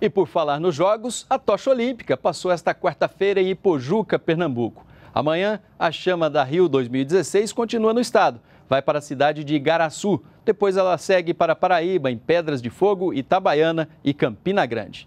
E por falar nos Jogos, a tocha olímpica passou esta quarta-feira em Ipojuca, Pernambuco. Amanhã, a chama da Rio 2016 continua no estado. Vai para a cidade de Igaraçu. Depois ela segue para Paraíba, em Pedras de Fogo, Itabaiana e Campina Grande.